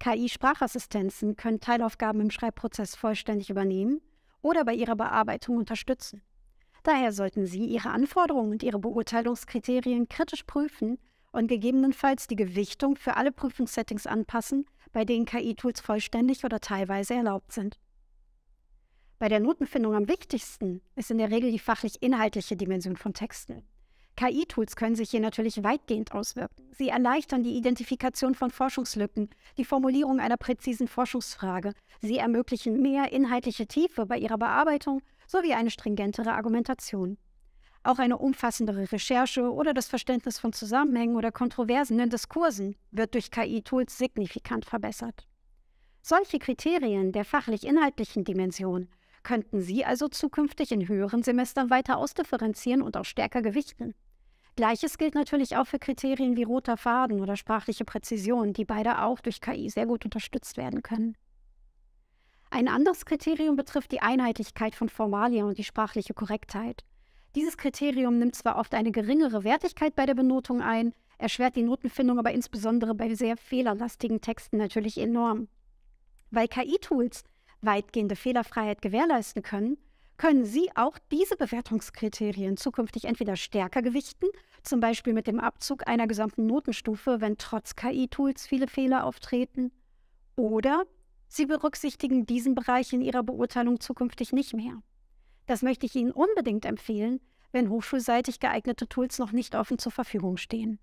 KI-Sprachassistenzen können Teilaufgaben im Schreibprozess vollständig übernehmen oder bei ihrer Bearbeitung unterstützen. Daher sollten Sie Ihre Anforderungen und Ihre Beurteilungskriterien kritisch prüfen und gegebenenfalls die Gewichtung für alle Prüfungssettings anpassen, bei denen KI-Tools vollständig oder teilweise erlaubt sind. Bei der Notenfindung am wichtigsten ist in der Regel die fachlich-inhaltliche Dimension von Texten. KI-Tools können sich hier natürlich weitgehend auswirken. Sie erleichtern die Identifikation von Forschungslücken, die Formulierung einer präzisen Forschungsfrage. Sie ermöglichen mehr inhaltliche Tiefe bei ihrer Bearbeitung sowie eine stringentere Argumentation. Auch eine umfassendere Recherche oder das Verständnis von Zusammenhängen oder Kontroversen in Diskursen wird durch KI-Tools signifikant verbessert. Solche Kriterien der fachlich-inhaltlichen Dimension könnten Sie also zukünftig in höheren Semestern weiter ausdifferenzieren und auch stärker gewichten. Gleiches gilt natürlich auch für Kriterien wie roter Faden oder sprachliche Präzision, die beide auch durch KI sehr gut unterstützt werden können. Ein anderes Kriterium betrifft die Einheitlichkeit von Formalien und die sprachliche Korrektheit. Dieses Kriterium nimmt zwar oft eine geringere Wertigkeit bei der Benotung ein, erschwert die Notenfindung aber insbesondere bei sehr fehlerlastigen Texten natürlich enorm. Weil KI-Tools weitgehende Fehlerfreiheit gewährleisten können, können Sie auch diese Bewertungskriterien zukünftig entweder stärker gewichten zum Beispiel mit dem Abzug einer gesamten Notenstufe, wenn trotz KI-Tools viele Fehler auftreten. Oder Sie berücksichtigen diesen Bereich in Ihrer Beurteilung zukünftig nicht mehr. Das möchte ich Ihnen unbedingt empfehlen, wenn hochschulseitig geeignete Tools noch nicht offen zur Verfügung stehen.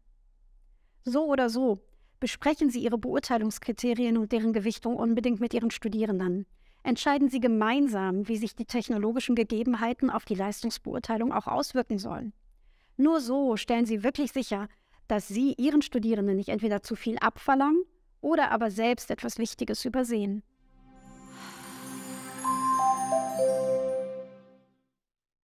So oder so, besprechen Sie Ihre Beurteilungskriterien und deren Gewichtung unbedingt mit Ihren Studierenden. Entscheiden Sie gemeinsam, wie sich die technologischen Gegebenheiten auf die Leistungsbeurteilung auch auswirken sollen. Nur so stellen sie wirklich sicher, dass sie ihren Studierenden nicht entweder zu viel abverlangen oder aber selbst etwas Wichtiges übersehen.